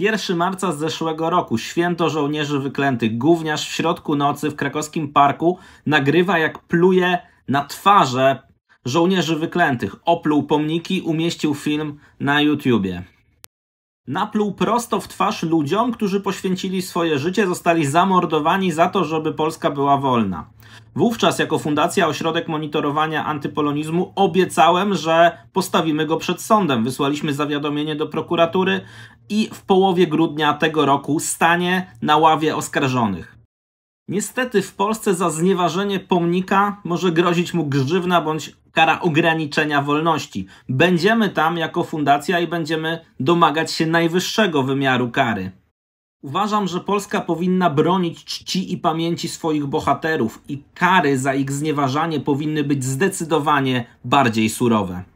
1 marca z zeszłego roku, święto żołnierzy wyklętych, gówniarz w środku nocy w krakowskim parku nagrywa jak pluje na twarze żołnierzy wyklętych. Opluł pomniki, umieścił film na YouTubie napluł prosto w twarz ludziom, którzy poświęcili swoje życie, zostali zamordowani za to, żeby Polska była wolna. Wówczas jako Fundacja Ośrodek Monitorowania Antypolonizmu obiecałem, że postawimy go przed sądem. Wysłaliśmy zawiadomienie do prokuratury i w połowie grudnia tego roku stanie na ławie oskarżonych. Niestety w Polsce za znieważenie pomnika może grozić mu grzywna bądź kara ograniczenia wolności. Będziemy tam jako fundacja i będziemy domagać się najwyższego wymiaru kary. Uważam, że Polska powinna bronić czci i pamięci swoich bohaterów i kary za ich znieważanie powinny być zdecydowanie bardziej surowe.